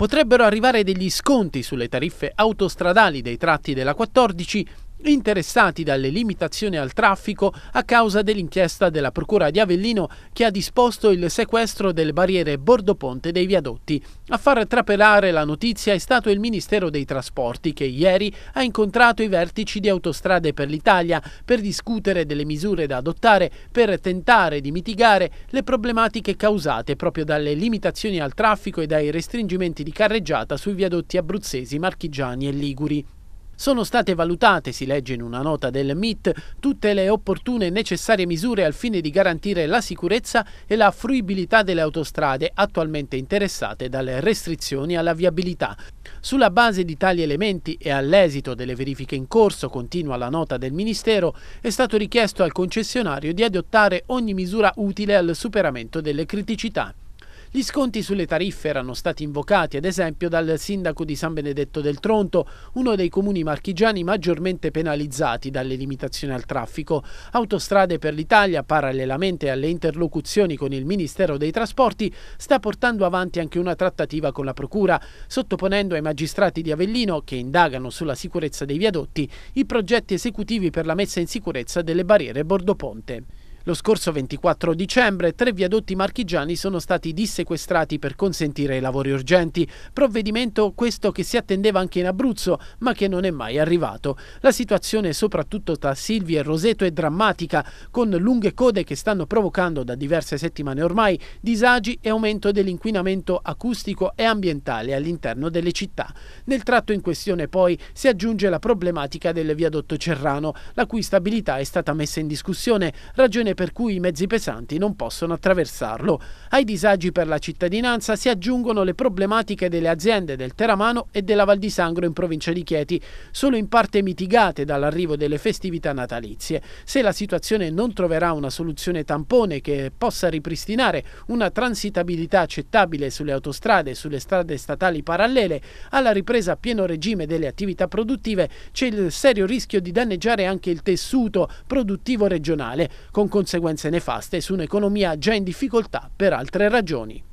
potrebbero arrivare degli sconti sulle tariffe autostradali dei tratti della 14 interessati dalle limitazioni al traffico a causa dell'inchiesta della Procura di Avellino che ha disposto il sequestro delle barriere bordoponte dei viadotti. A far trapelare la notizia è stato il Ministero dei Trasporti che ieri ha incontrato i vertici di Autostrade per l'Italia per discutere delle misure da adottare per tentare di mitigare le problematiche causate proprio dalle limitazioni al traffico e dai restringimenti di carreggiata sui viadotti abruzzesi, marchigiani e liguri. Sono state valutate, si legge in una nota del MIT, tutte le opportune e necessarie misure al fine di garantire la sicurezza e la fruibilità delle autostrade attualmente interessate dalle restrizioni alla viabilità. Sulla base di tali elementi e all'esito delle verifiche in corso, continua la nota del Ministero, è stato richiesto al concessionario di adottare ogni misura utile al superamento delle criticità. Gli sconti sulle tariffe erano stati invocati ad esempio dal sindaco di San Benedetto del Tronto, uno dei comuni marchigiani maggiormente penalizzati dalle limitazioni al traffico. Autostrade per l'Italia, parallelamente alle interlocuzioni con il Ministero dei Trasporti, sta portando avanti anche una trattativa con la Procura, sottoponendo ai magistrati di Avellino, che indagano sulla sicurezza dei viadotti, i progetti esecutivi per la messa in sicurezza delle barriere Bordoponte. Lo scorso 24 dicembre tre viadotti marchigiani sono stati dissequestrati per consentire i lavori urgenti, provvedimento questo che si attendeva anche in Abruzzo ma che non è mai arrivato. La situazione soprattutto tra Silvi e Roseto è drammatica, con lunghe code che stanno provocando da diverse settimane ormai disagi e aumento dell'inquinamento acustico e ambientale all'interno delle città. Nel tratto in questione poi si aggiunge la problematica del viadotto Cerrano, la cui stabilità è stata messa in discussione, ragione ragione per cui i mezzi pesanti non possono attraversarlo. Ai disagi per la cittadinanza si aggiungono le problematiche delle aziende del Teramano e della Val di Sangro in provincia di Chieti, solo in parte mitigate dall'arrivo delle festività natalizie. Se la situazione non troverà una soluzione tampone che possa ripristinare una transitabilità accettabile sulle autostrade e sulle strade statali parallele, alla ripresa a pieno regime delle attività produttive c'è il serio rischio di danneggiare anche il tessuto produttivo regionale, con conseguenze nefaste su un'economia già in difficoltà per altre ragioni.